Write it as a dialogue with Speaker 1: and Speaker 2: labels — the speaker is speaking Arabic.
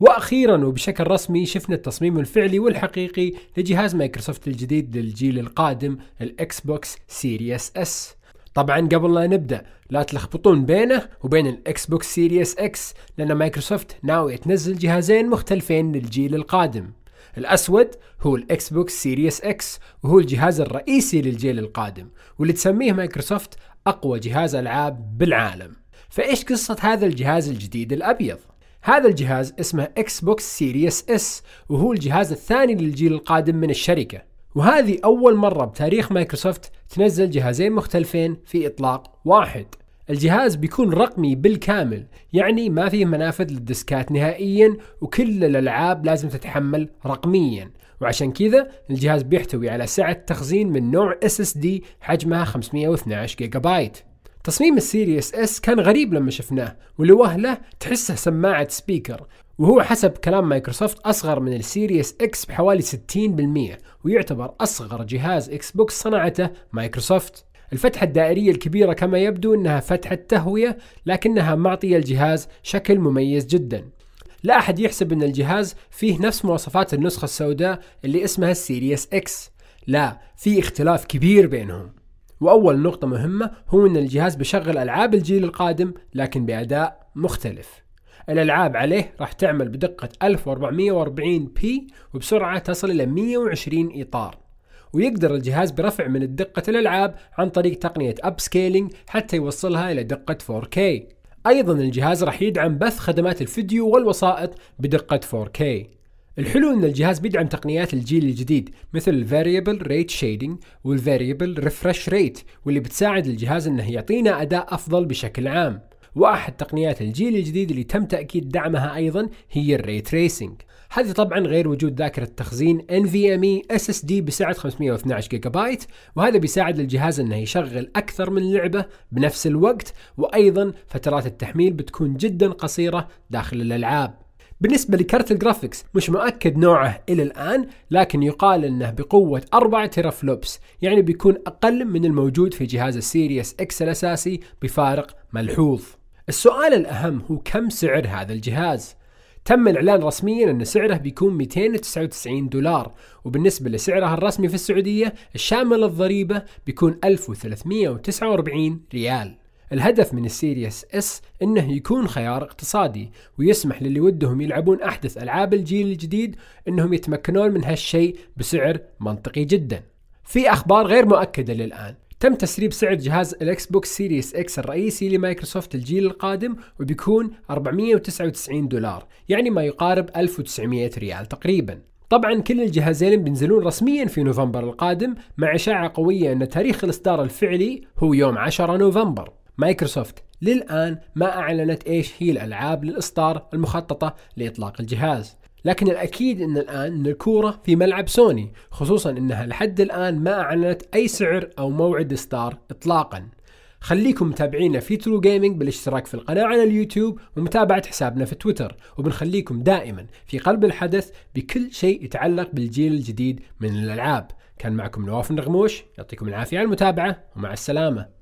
Speaker 1: واخيرا وبشكل رسمي شفنا التصميم الفعلي والحقيقي لجهاز مايكروسوفت الجديد للجيل القادم الاكس بوكس سيريس اس طبعا قبل لا نبدا لا تلخبطون بينه وبين الاكس بوكس سيريس اكس لان مايكروسوفت ناوية تنزل جهازين مختلفين للجيل القادم الاسود هو الاكس بوكس سيريس اكس وهو الجهاز الرئيسي للجيل القادم واللي تسميه مايكروسوفت اقوى جهاز العاب بالعالم فايش قصه هذا الجهاز الجديد الابيض هذا الجهاز اسمه اكس بوكس سيريس اس وهو الجهاز الثاني للجيل القادم من الشركة وهذه أول مرة بتاريخ مايكروسوفت تنزل جهازين مختلفين في إطلاق واحد الجهاز بيكون رقمي بالكامل يعني ما فيه منافذ للديسكات نهائيا وكل الألعاب لازم تتحمل رقميا وعشان كذا الجهاز بيحتوي على سعة تخزين من نوع SSD حجمها 512 جيجا بايت تصميم السيريس اس كان غريب لما شفناه واللي وهله تحسه سماعة سبيكر وهو حسب كلام مايكروسوفت أصغر من السيريس اكس بحوالي 60% ويعتبر أصغر جهاز اكس بوكس صنعته مايكروسوفت الفتحة الدائرية الكبيرة كما يبدو أنها فتحة تهوية لكنها معطية الجهاز شكل مميز جدا لا أحد يحسب أن الجهاز فيه نفس مواصفات النسخة السوداء اللي اسمها السيريس اكس لا في اختلاف كبير بينهم وأول نقطة مهمة هو أن الجهاز بشغل ألعاب الجيل القادم لكن بأداء مختلف الألعاب عليه راح تعمل بدقة 1440 بي وبسرعة تصل إلى 120 إطار ويقدر الجهاز برفع من دقة الألعاب عن طريق تقنية أب سكيلينج حتى يوصلها إلى دقة 4K أيضا الجهاز راح يدعم بث خدمات الفيديو والوسائط بدقة 4K الحلو ان الجهاز بيدعم تقنيات الجيل الجديد مثل الفاريبل ريت شيدنج والفاريبل ريفرش ريت واللي بتساعد الجهاز انه يعطينا اداء افضل بشكل عام واحد تقنيات الجيل الجديد اللي تم تاكيد دعمها ايضا هي الري تريسنج هذه طبعا غير وجود ذاكرة تخزين NVMe SSD بسعة 512 جيجا بايت وهذا بيساعد الجهاز انه يشغل اكثر من لعبة بنفس الوقت وايضا فترات التحميل بتكون جدا قصيرة داخل الالعاب بالنسبة لكارت الجرافيكس مش مؤكد نوعه إلى الآن لكن يقال أنه بقوة 4 تيرافلوبس يعني بيكون أقل من الموجود في جهاز السيريس إكس الأساسي بفارق ملحوظ السؤال الأهم هو كم سعر هذا الجهاز؟ تم الإعلان رسميا أن سعره بيكون 299 دولار وبالنسبة لسعره الرسمي في السعودية الشامل الضريبة بيكون 1349 ريال الهدف من السيريس اس انه يكون خيار اقتصادي ويسمح للي ودهم يلعبون احدث العاب الجيل الجديد انهم يتمكنون من هالشيء بسعر منطقي جدا. في اخبار غير مؤكده للان تم تسريب سعر جهاز الاكس بوكس سيريس اكس الرئيسي لمايكروسوفت الجيل القادم وبيكون 499 دولار يعني ما يقارب 1900 ريال تقريبا طبعا كل الجهازين بينزلون رسميا في نوفمبر القادم مع اشاعه قويه ان تاريخ الاصدار الفعلي هو يوم 10 نوفمبر مايكروسوفت للآن ما أعلنت إيش هي الألعاب للإصدار المخططة لإطلاق الجهاز لكن الأكيد أن الآن أن الكورة في ملعب سوني خصوصا أنها لحد الآن ما أعلنت أي سعر أو موعد إصدار إطلاقا خليكم متابعينا في ترو جيمنج بالاشتراك في القناة على اليوتيوب ومتابعة حسابنا في تويتر وبنخليكم دائما في قلب الحدث بكل شيء يتعلق بالجيل الجديد من الألعاب كان معكم نواف النغموش يعطيكم العافية على المتابعة ومع السلامة